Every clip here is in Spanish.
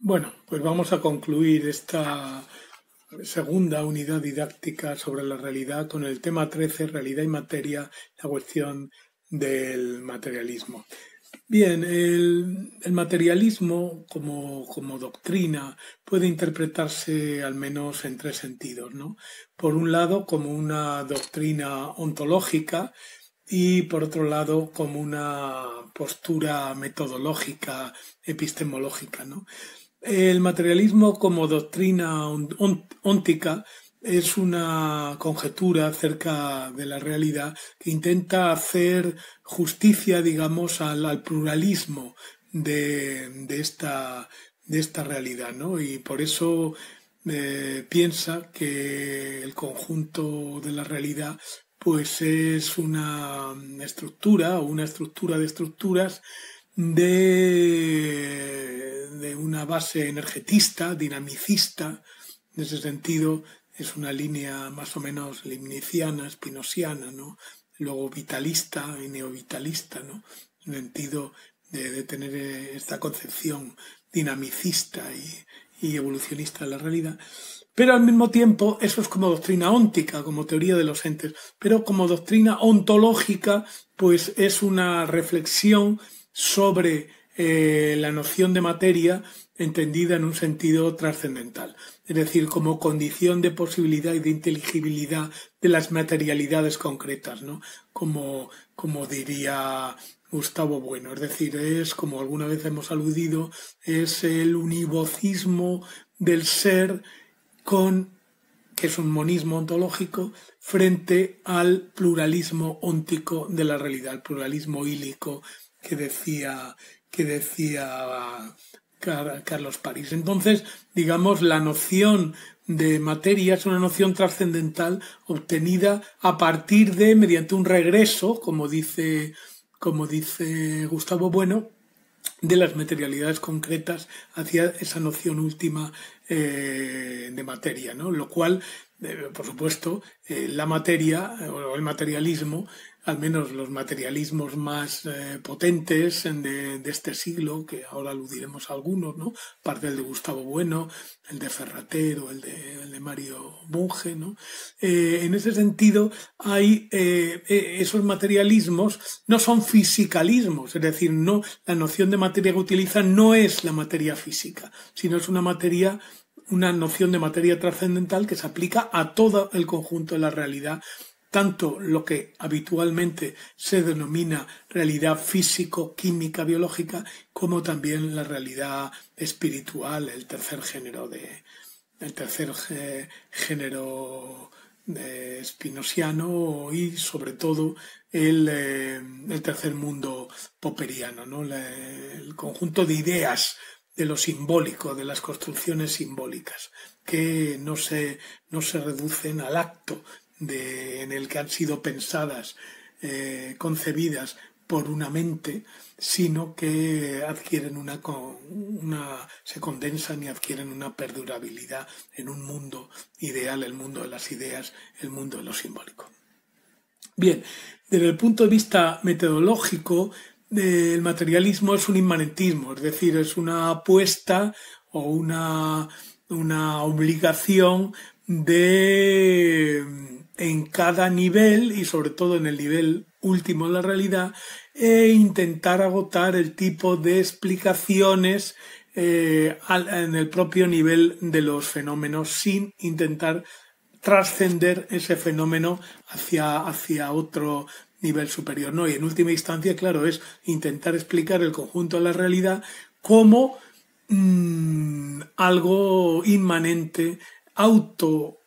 Bueno, pues vamos a concluir esta segunda unidad didáctica sobre la realidad con el tema 13, realidad y materia, la cuestión del materialismo. Bien, el, materialismo como, como, doctrina puede interpretarse al menos en tres sentidos. ¿no? Por un lado, como una doctrina ontológica y por otro lado, como una postura metodológica, epistemológica. ¿no? El materialismo como doctrina óntica es una conjetura acerca de la realidad que intenta hacer justicia, digamos, al, pluralismo de, de, esta, de esta realidad, ¿no? Y por eso eh, piensa que el conjunto de la realidad pues es una estructura o una estructura de estructuras de, una base energetista, dinamicista, en ese sentido es una línea más o menos limniciana, espinosiana ¿no? luego vitalista y neovitalista, ¿no? en el sentido de, tener eh, esta concepción dinamicista y, y evolucionista de la realidad, pero al mismo tiempo eso es como doctrina óntica, como teoría de los entes, pero como doctrina ontológica, pues es una reflexión sobre eh, la noción de materia entendida en un sentido trascendental, es decir, como condición de posibilidad y de inteligibilidad de las materialidades concretas, ¿no? Como, como diría Gustavo Bueno, es decir, es, como alguna vez hemos aludido, es el univocismo del ser con que es un monismo ontológico, frente al pluralismo óntico de la realidad, pluralismo hílico que decía, que decía Carlos París. Entonces, digamos, la noción de materia es una noción trascendental obtenida a partir de, mediante un regreso, como dice, como dice Gustavo Bueno, de las materialidades concretas hacia esa noción última eh, de materia, ¿no? Lo cual, eh, por supuesto, eh, la materia o el materialismo al menos los materialismos más eh, potentes de, este siglo, que ahora aludiremos a algunos, ¿no? Parte del de Gustavo Bueno, el de Ferratero, el de, Mario Bunge, ¿no? Eh, en ese sentido, hay eh, esos materialismos no son fisicalismos, es decir, no, la noción de materia que utilizan no es la materia física, sino es una materia una noción de materia trascendental que se aplica a todo el conjunto de la realidad tanto lo que habitualmente se denomina realidad físico-química biológica como también la realidad espiritual, el tercer género de el tercer género de eh, Espinosiano, y sobre todo el, eh, tercer mundo poperiano, el conjunto de ideas de lo simbólico, de las construcciones simbólicas, que no se reducen al acto, en el que han sido pensadas, eh, concebidas por una mente, sino que adquieren una, una, se condensan y adquieren una perdurabilidad en un mundo ideal, el mundo de las ideas, el mundo de lo simbólico. Bien, desde el punto de vista metodológico, eh, el materialismo es un inmanentismo, es decir, es una apuesta o una obligación de en cada nivel y sobre todo en el nivel último de la realidad e intentar agotar el tipo de explicaciones eh, en el propio nivel de los fenómenos sin intentar trascender ese fenómeno hacia, otro nivel superior. No, y en última instancia, claro, es intentar explicar el conjunto de la realidad como mm, algo inmanente, auto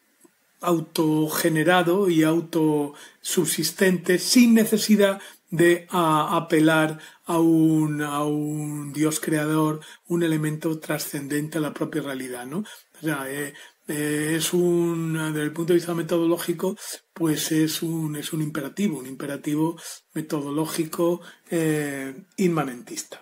autogenerado y autosubsistente sin necesidad de apelar a un, a un Dios creador, un elemento trascendente a la propia realidad, ¿no? Eh, eh, es un, desde el punto de vista metodológico, pues es un, es un imperativo, un imperativo metodológico eh, inmanentista.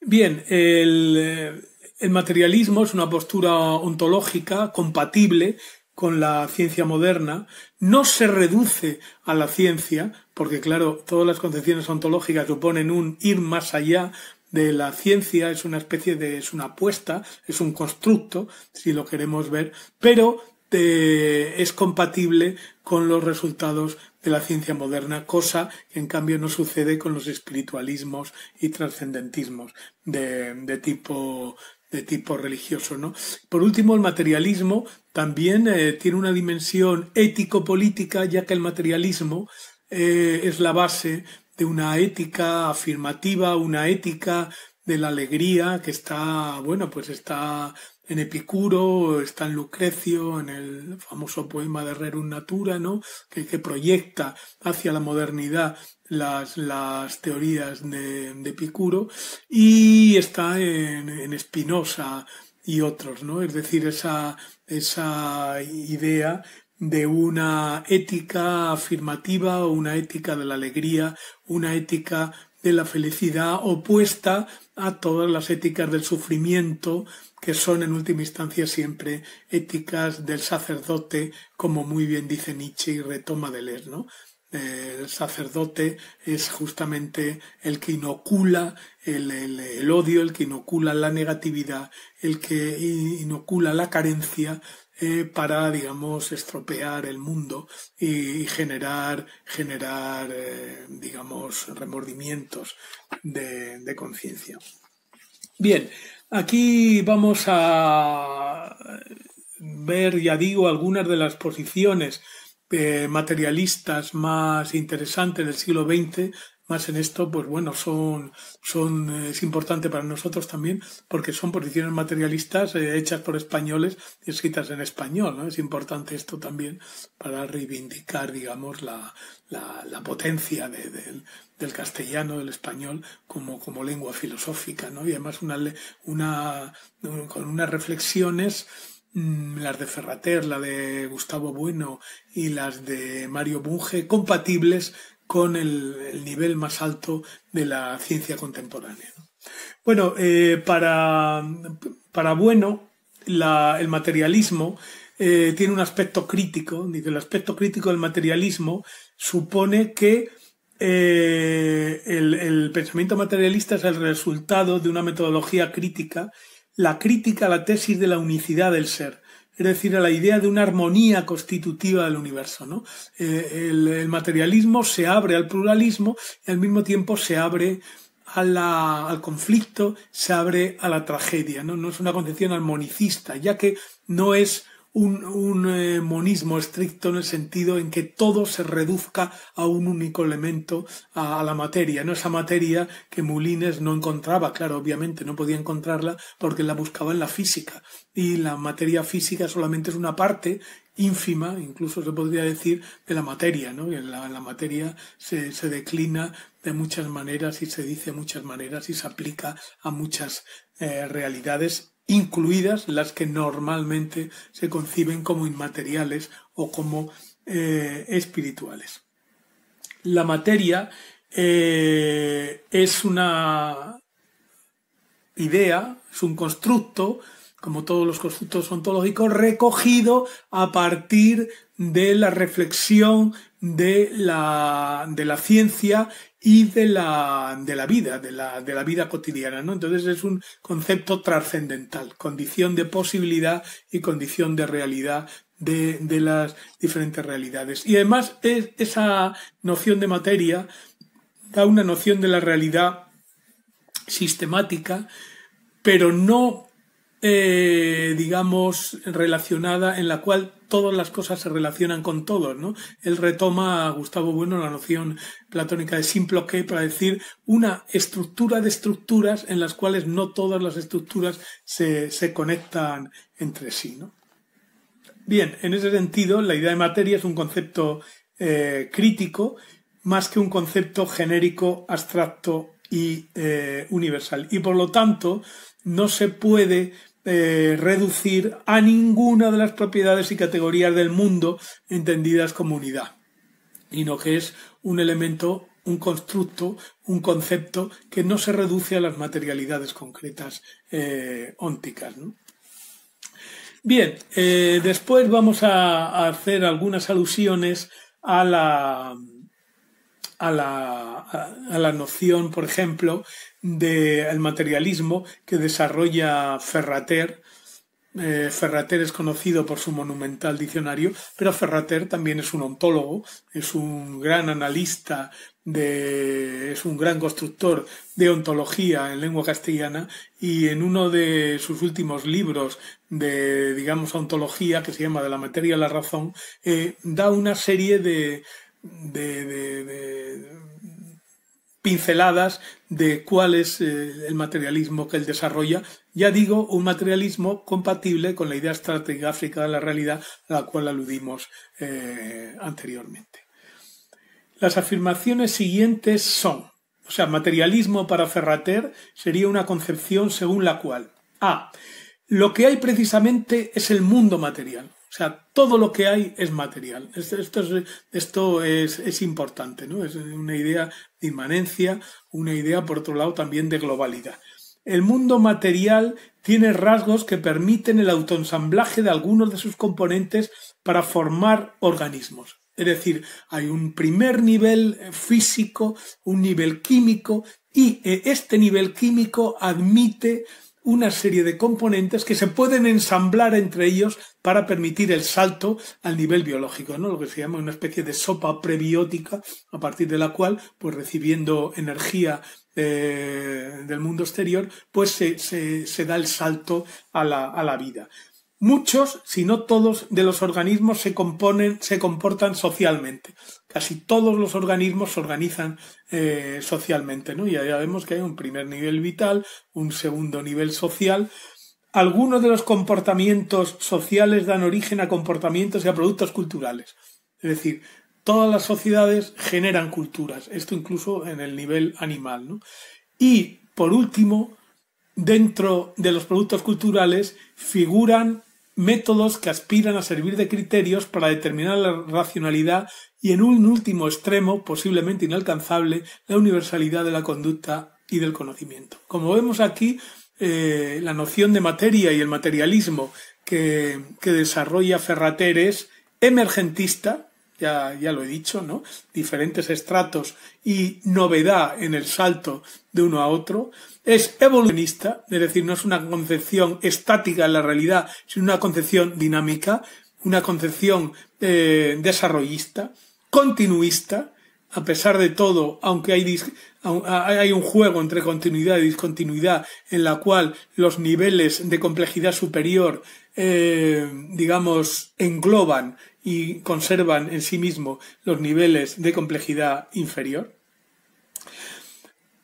Bien, el el materialismo es una postura ontológica compatible con la ciencia moderna, no se reduce a la ciencia, porque claro, todas las concepciones ontológicas suponen un ir más allá de la ciencia, es una especie de, es una apuesta, es un constructo, si lo queremos ver, pero eh, es compatible con los resultados de la ciencia moderna, cosa que en cambio no sucede con los espiritualismos y trascendentismos de tipo de tipo religioso. ¿no? Por último, el materialismo también eh, tiene una dimensión ético-política, ya que el materialismo eh, es la base de una ética afirmativa, una ética de la alegría que está, bueno, pues está en Epicuro, está en Lucrecio, en el famoso poema de Rerum Natura, ¿no? Que, proyecta hacia la modernidad las, las teorías de, Epicuro, y está en, en Spinoza y otros, ¿no? Es decir, esa, esa idea de una ética afirmativa o una ética de la alegría, una ética de la felicidad opuesta a todas las éticas del sufrimiento, que son en última instancia siempre éticas del sacerdote, como muy bien dice Nietzsche y retoma Deleuze, ¿no? El sacerdote es justamente el que inocula el odio, el que inocula la negatividad, el que inocula la carencia eh, para, digamos, estropear el mundo y generar, generar eh, digamos, remordimientos de, conciencia. Bien, aquí vamos a ver, ya digo, algunas de las posiciones eh, materialistas más interesantes del siglo XX más en esto, pues bueno, son, son, eh, es importante para nosotros también porque son posiciones materialistas eh, hechas por españoles y escritas en español, ¿no? Es importante esto también para reivindicar, digamos, la, la, potencia de, del castellano, del español, como, como lengua filosófica, Y además una, una, con unas reflexiones mm, las de Ferrater, la de Gustavo Bueno y las de Mario Bunge, compatibles con el, nivel más alto de la ciencia contemporánea. Bueno, eh, para, bueno, el materialismo eh, tiene un aspecto crítico. el aspecto crítico del materialismo supone que eh, el, el, pensamiento materialista es el resultado de una metodología crítica, la crítica a la tesis de la unicidad del ser es decir, a la idea de una armonía constitutiva del universo. ¿no? Eh, el, materialismo se abre al pluralismo y al mismo tiempo se abre al conflicto, se abre a la tragedia. ¿no? no es una concepción armonicista, ya que no es un, eh, monismo estricto en el sentido en que todo se reduzca a un único elemento, a, la materia, no esa materia que Mulines no encontraba, claro, obviamente no podía encontrarla porque la buscaba en la física y la materia física solamente es una parte ínfima, incluso se podría decir, de la materia, ¿no? La, la materia se, declina de muchas maneras y se dice de muchas maneras y se aplica a muchas eh, realidades incluidas las que normalmente se conciben como inmateriales o como eh, espirituales. La materia eh, es una idea, es un constructo, como todos los constructos ontológicos, recogido a partir de la reflexión de la, ciencia y de la, vida, de la, vida cotidiana, ¿no? Entonces es un concepto trascendental, condición de posibilidad y condición de realidad de, de las diferentes realidades. Y además es, esa noción de materia da una noción de la realidad sistemática, pero no eh, digamos, relacionada, en la cual todas las cosas se relacionan con todos, ¿no? Él retoma a Gustavo Bueno la noción platónica de simple que para decir una estructura de estructuras en las cuales no todas las estructuras se, conectan entre sí, ¿no? Bien, en ese sentido, la idea de materia es un concepto eh, crítico más que un concepto genérico, abstracto y eh, universal. Y por lo tanto, no se puede eh, reducir a ninguna de las propiedades y categorías del mundo entendidas como unidad, sino que es un elemento un constructo, un concepto que no se reduce a las materialidades concretas eh, ónticas. Bien, eh, después vamos a hacer algunas alusiones a la, a la, noción, por ejemplo, del materialismo que desarrolla Ferrater. Eh, Ferrater es conocido por su monumental diccionario, pero Ferrater también es un ontólogo, es un gran analista, de, es un gran constructor de ontología en lengua castellana y en uno de sus últimos libros de, digamos, ontología, que se llama De la materia a la razón, eh, da una serie de, de, pinceladas de cuál es eh, el materialismo que él desarrolla. Ya digo, un materialismo compatible con la idea estratigráfica de la realidad a la cual aludimos eh, anteriormente. Las afirmaciones siguientes son, o sea, materialismo para Ferrater sería una concepción según la cual A. Lo que hay precisamente es el mundo material. O sea, todo lo que hay es material. Esto, es, es, importante, ¿no? Es una idea de inmanencia, una idea, por otro lado, también de globalidad. El mundo material tiene rasgos que permiten el autoensamblaje de algunos de sus componentes para formar organismos. Es decir, hay un primer nivel físico, un nivel químico, y eh, este nivel químico admite una serie de componentes que se pueden ensamblar entre ellos para permitir el salto al nivel biológico, Lo que se llama una especie de sopa prebiótica a partir de la cual, pues recibiendo energía eh, del mundo exterior, pues se, da el salto a la vida. Muchos, si no todos, de los organismos se componen, se comportan socialmente. Casi todos los organismos se organizan eh, socialmente, ¿no? Y ya vemos que hay un primer nivel vital, un segundo nivel social. Algunos de los comportamientos sociales dan origen a comportamientos y a productos culturales. Es decir, todas las sociedades generan culturas, esto incluso en el nivel animal, Y, por último, dentro de los productos culturales figuran métodos que aspiran a servir de criterios para determinar la racionalidad y en un último extremo, posiblemente inalcanzable, la universalidad de la conducta y del conocimiento. Como vemos aquí, eh, la noción de materia y el materialismo que, que desarrolla Ferrateres es emergentista, ya, lo he dicho, ¿no? Diferentes estratos y novedad en el salto de uno a otro. Es evolucionista, es decir, no es una concepción estática en la realidad, sino una concepción dinámica, una concepción eh, desarrollista, continuista, a pesar de todo, aunque hay, un juego entre continuidad y discontinuidad en la cual los niveles de complejidad superior, eh, digamos, engloban y conservan en sí mismo los niveles de complejidad inferior.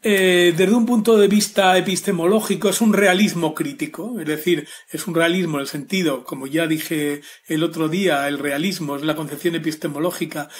Eh, desde un punto de vista epistemológico es un realismo crítico, es decir, es un realismo en el sentido, como ya dije el otro día, el realismo es la concepción epistemológica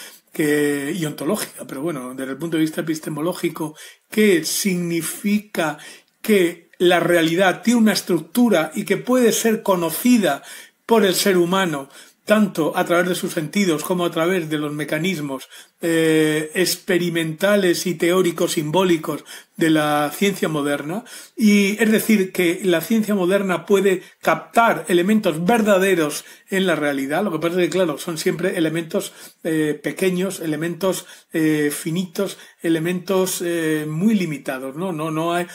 y ontológica, pero bueno, desde el punto de vista epistemológico, ¿Qué significa que la realidad tiene una estructura y que puede ser conocida por el ser humano tanto a través de sus sentidos como a través de los mecanismos eh, experimentales y teóricos simbólicos de la ciencia moderna, y es decir, que la ciencia moderna puede captar elementos verdaderos en la realidad, lo que pasa es que, claro, son siempre elementos eh, pequeños, elementos eh, finitos, elementos muy limitados, ¿no? No, no hay,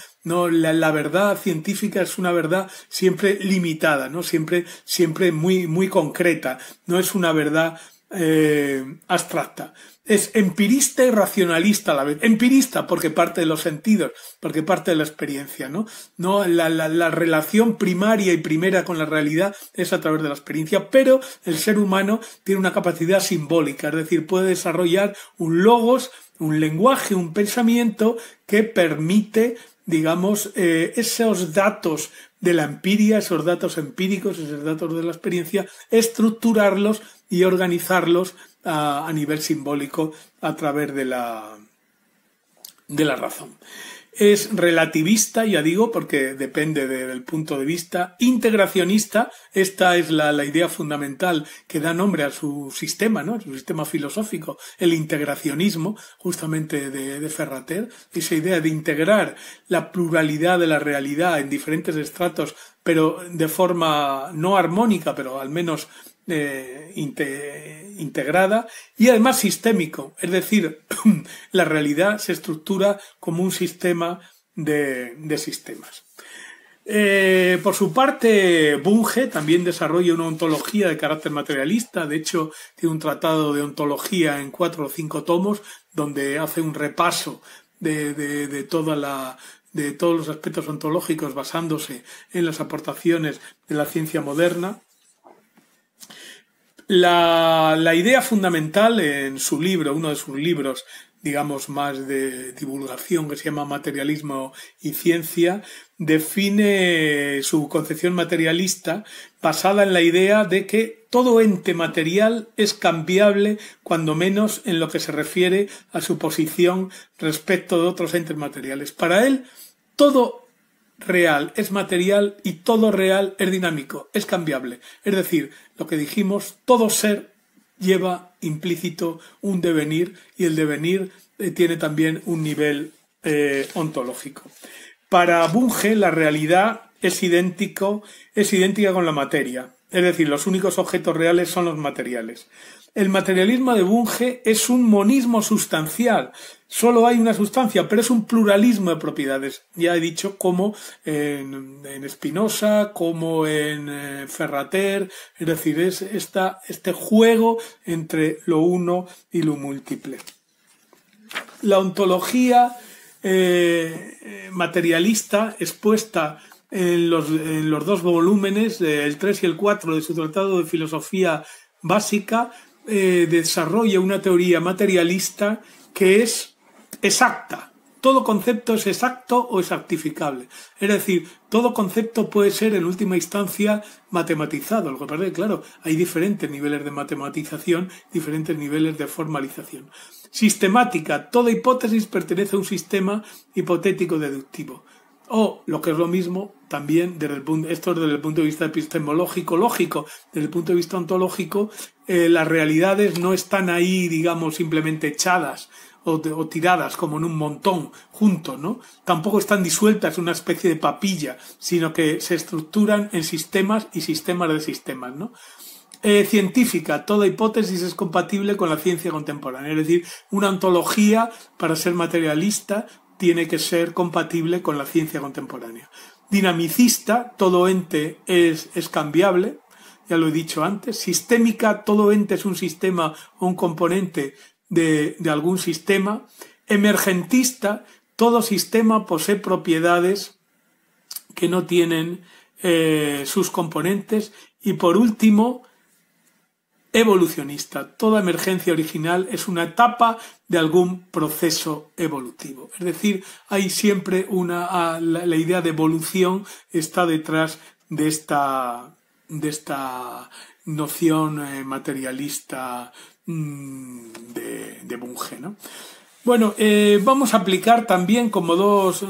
la, verdad científica es una verdad siempre limitada, ¿no? Siempre, siempre muy, muy concreta. No es una verdad eh, abstracta. Es empirista y racionalista a la vez. Empirista porque parte de los sentidos, porque parte de la experiencia, ¿no? no la, relación primaria y primera con la realidad es a través de la experiencia, pero el ser humano tiene una capacidad simbólica, es decir, puede desarrollar un logos, un lenguaje, un pensamiento que permite digamos, eh, esos datos de la empiria, esos datos empíricos, esos datos de la experiencia, estructurarlos y organizarlos a, nivel simbólico a través de la, de la razón es relativista, ya digo, porque depende del punto de vista, integracionista, esta es la, idea fundamental que da nombre a su sistema, ¿no? su sistema filosófico, el integracionismo, justamente de, de Ferrater, esa idea de integrar la pluralidad de la realidad en diferentes estratos, pero de forma no armónica, pero al menos eh, integrada y además sistémico, es decir, la realidad se estructura como un sistema de, sistemas. Eh, por su parte, Bunge también desarrolla una ontología de carácter materialista. De hecho, tiene un tratado de ontología en cuatro o cinco tomos donde hace un repaso de, de todos los aspectos ontológicos basándose en las aportaciones de la ciencia moderna. La, idea fundamental en su libro, uno de sus libros, digamos, más de divulgación que se llama materialismo y ciencia, define su concepción materialista basada en la idea de que todo ente material es cambiable cuando menos en lo que se refiere a su posición respecto de otros entes materiales. Para él, todo real es material y todo real es dinámico, es cambiable. Es decir, lo que dijimos, todo ser lleva implícito un devenir y el devenir eh, tiene también un nivel eh, ontológico. Para Bunge la realidad es, idéntico, es idéntica con la materia. Es decir, los únicos objetos reales son los materiales. El materialismo de Bunge es un monismo sustancial. Solo hay una sustancia, pero es un pluralismo de propiedades. Ya he dicho como en, en Spinoza, como en eh, Ferrater, es decir, es este juego entre lo uno y lo múltiple. La ontología eh, eh, materialista expuesta en los, en los dos volúmenes, el 3 y el 4 de su Tratado de Filosofía Básica, eh, desarrolla una teoría materialista que es exacta. Todo concepto es exacto o exactificable. Es decir, todo concepto puede ser en última instancia matematizado. Algo que claro, hay diferentes niveles de matematización, diferentes niveles de formalización. Sistemática. Toda hipótesis pertenece a un sistema hipotético deductivo. O, lo que es lo mismo, también desde el esto desde el punto de vista epistemológico, lógico, desde el punto de vista ontológico, eh, las realidades no están ahí, digamos, simplemente echadas o, tiradas como en un montón, junto, ¿no? Tampoco están disueltas en una especie de papilla, sino que se estructuran en sistemas y sistemas de sistemas, ¿no? Eh, científica, toda hipótesis es compatible con la ciencia contemporánea, es decir, una ontología para ser materialista, tiene que ser compatible con la ciencia contemporánea. Dinamicista, todo ente es, es cambiable, ya lo he dicho antes. Sistémica, todo ente es un sistema o un componente de, algún sistema. Emergentista, todo sistema posee propiedades que no tienen eh, sus componentes. Y por último, evolucionista. Toda emergencia original es una etapa de algún proceso evolutivo. Es decir, hay siempre una... Ah, la, idea de evolución está detrás de esta, de esta noción eh, materialista mm, de, Bunge, Bueno, eh, vamos a aplicar también como dos eh,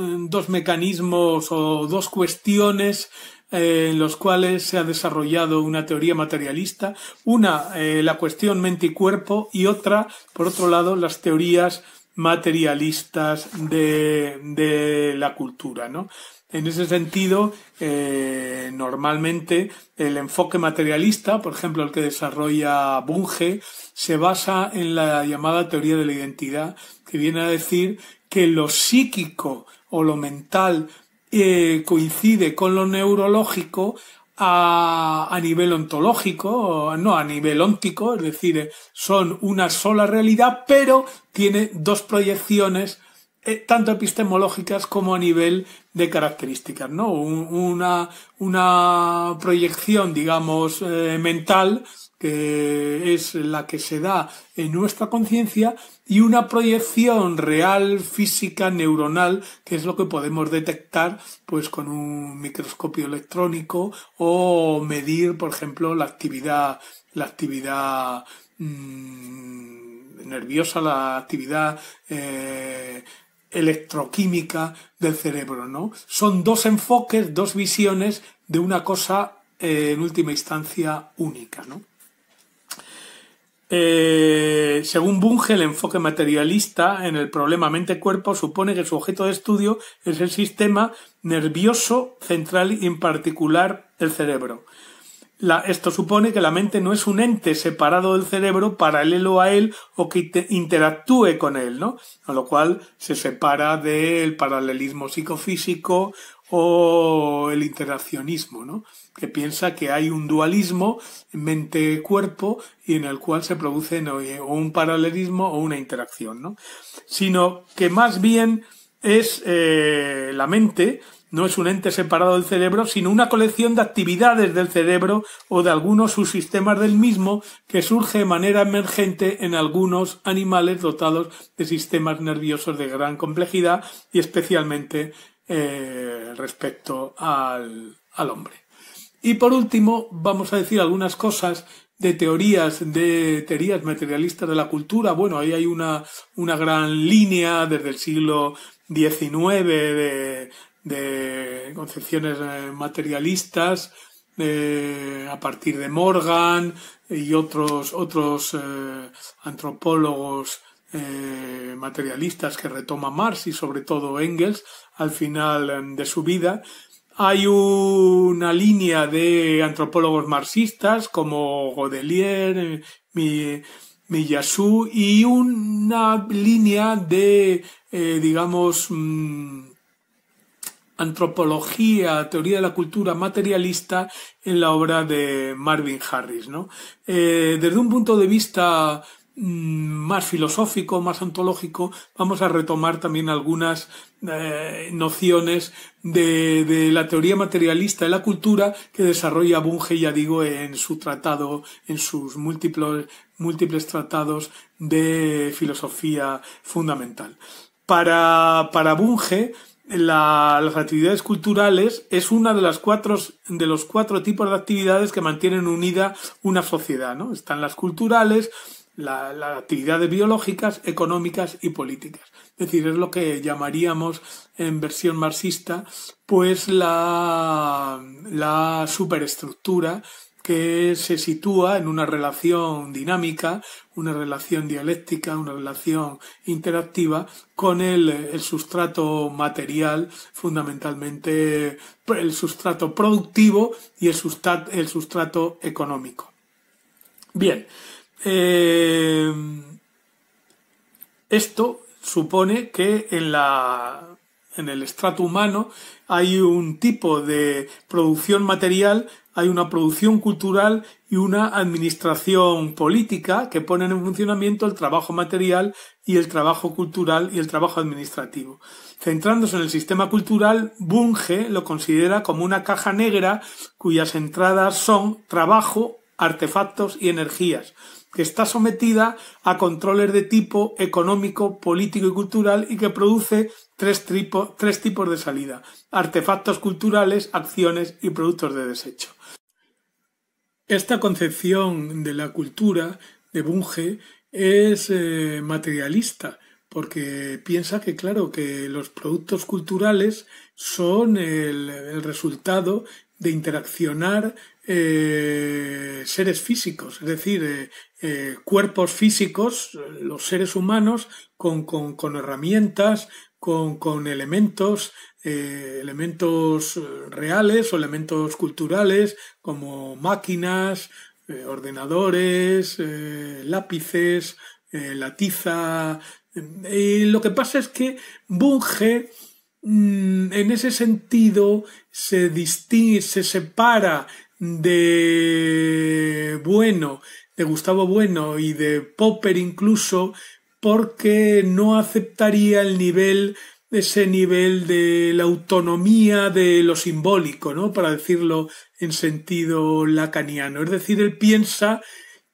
mecanismos o dos cuestiones en los cuales se ha desarrollado una teoría materialista, una eh, la cuestión mente y cuerpo y otra, por otro lado, las teorías materialistas de, la cultura, ¿no? En ese sentido, eh, normalmente el enfoque materialista, por ejemplo el que desarrolla Bunge, se basa en la llamada teoría de la identidad, que viene a decir que lo psíquico o lo mental eh, coincide con lo neurológico a, a, nivel ontológico, no a nivel óntico, es decir, son una sola realidad, pero tiene dos proyecciones eh, tanto epistemológicas como a nivel de características, ¿no? una, proyección, digamos, eh, mental, que es la que se da en nuestra conciencia, y una proyección real, física, neuronal, que es lo que podemos detectar, pues, con un microscopio electrónico, o medir, por ejemplo, la actividad, la actividad, mm, nerviosa, la actividad, eh, electroquímica del cerebro, ¿no? Son dos enfoques, dos visiones de una cosa eh, en última instancia única, ¿no? Eh, según Bunge, el enfoque materialista en el problema mente-cuerpo supone que su objeto de estudio es el sistema nervioso central y en particular el cerebro esto supone que la mente no es un ente separado del cerebro, paralelo a él o que interactúe con él, ¿no? A lo cual se separa del paralelismo psicofísico o el interaccionismo, ¿no? Que piensa que hay un dualismo mente-cuerpo y en el cual se produce o un paralelismo o una interacción, ¿no? Sino que más bien es eh, la mente no es un ente separado del cerebro, sino una colección de actividades del cerebro o de algunos subsistemas del mismo que surge de manera emergente en algunos animales dotados de sistemas nerviosos de gran complejidad y especialmente eh, respecto al, hombre. Y por último, vamos a decir algunas cosas de teorías, de teorías materialistas de la cultura. Bueno, ahí hay una, una gran línea desde el siglo XIX de de concepciones eh, materialistas eh, a partir de Morgan y otros, otros eh, antropólogos materialistas que retoma Marx y sobre todo Engels al final em, de su vida. Hay una línea de antropólogos marxistas como Godelier, Millasú y una línea de, digamos, mm, antropología, teoría de la cultura materialista en la obra de Marvin Harris. ¿no? Eh, desde un punto de vista mm, más filosófico, más ontológico, vamos a retomar también algunas eh, nociones de, la teoría materialista de la cultura que desarrolla Bunge, ya digo, en su tratado, en sus múltiples, múltiples tratados de filosofía fundamental. Para, para Bunge, las actividades culturales es una de las cuatro de los cuatro tipos de actividades que mantienen unida una sociedad, ¿no? Están las culturales, las actividades biológicas, económicas y políticas. Es decir, es lo que llamaríamos en versión marxista, pues la superestructura que se sitúa en una relación dinámica, una relación dialéctica, una relación interactiva con el, sustrato material, fundamentalmente el sustrato productivo y el sustrato, económico. Bien, eh, esto supone que en la en el estrato humano hay un tipo de producción material, hay una producción cultural y una administración política que ponen en funcionamiento el trabajo material y el trabajo cultural y el trabajo administrativo. Centrándose en el sistema cultural, Bunge lo considera como una caja negra cuyas entradas son trabajo, artefactos y energías, que está sometida a controles de tipo económico, político y cultural y que produce tres, tipos de salida, artefactos culturales, acciones y productos de desecho. Esta concepción de la cultura de Bunge es eh, materialista, porque piensa que, claro, que los productos culturales son el, resultado de interaccionar eh, seres físicos, es decir, eh, cuerpos físicos, los seres humanos, con, con herramientas, con, con elementos, eh, elementos eh, reales o elementos culturales como máquinas, eh, ordenadores, lápices, la tiza. Y lo que pasa es que Bunge mm, en ese sentido se distingue, se separa de Bueno, de Gustavo Bueno y de Popper incluso, porque no aceptaría el nivel ese nivel de la autonomía de lo simbólico, ¿no? Para decirlo en sentido lacaniano. Es decir, él piensa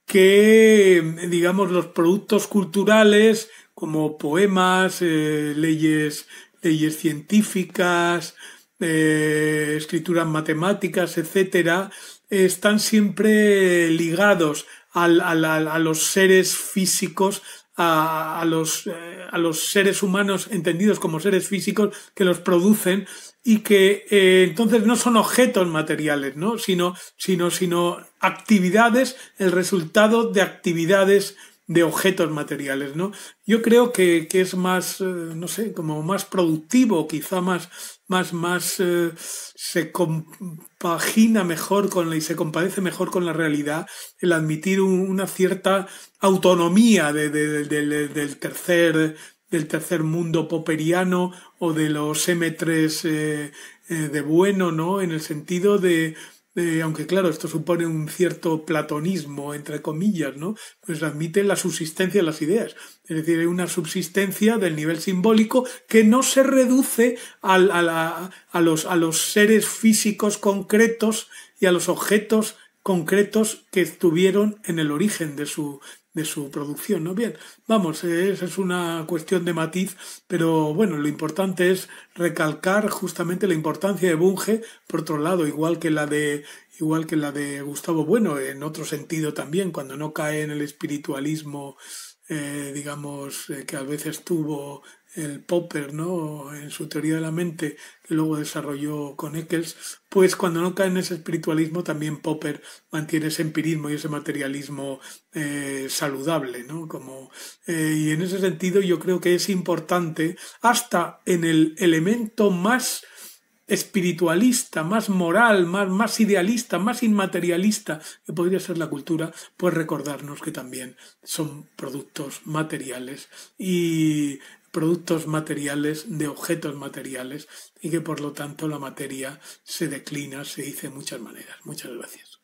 que, digamos, los productos culturales, como poemas, eh, leyes, leyes científicas, eh, escrituras matemáticas, etcétera, están siempre ligados a los seres físicos eh, a, los, seres humanos entendidos como seres físicos que los producen y que eh, entonces no son objetos materiales, ¿no? sino, sino, sino actividades, el resultado de actividades de objetos materiales, ¿no? Yo creo que, es más, eh, no sé, como más productivo, quizá más, más, más, eh, se compagina mejor con la, y se compadece mejor con la realidad el admitir una cierta autonomía del tercer del tercer mundo poperiano o de los M3 eh, de bueno, ¿no? En el sentido de, eh, aunque claro, esto supone un cierto platonismo, entre comillas, ¿no? Pues admite la subsistencia de las ideas. Es decir, hay una subsistencia del nivel simbólico que no se reduce los, a los seres físicos concretos y a los objetos concretos que estuvieron en el origen de su, de su producción, ¿no? Bien, vamos, esa es una cuestión de matiz, pero bueno, lo importante es recalcar justamente la importancia de Bunge, por otro lado, igual que la de igual que la de Gustavo Bueno, en otro sentido también, cuando no cae en el espiritualismo, eh, digamos, eh, que a veces tuvo el Popper, ¿no? En su teoría de la mente, que luego desarrolló con Eccles, pues cuando no cae en ese espiritualismo, también Popper mantiene ese empirismo y ese materialismo eh, saludable, ¿no? Como, eh, y en ese sentido yo creo que es importante, hasta en el elemento más espiritualista, más moral, más, más idealista, más inmaterialista que podría ser la cultura, pues recordarnos que también son productos materiales y productos materiales, de objetos materiales, y que por lo tanto la materia se declina, se dice de muchas maneras. Muchas gracias.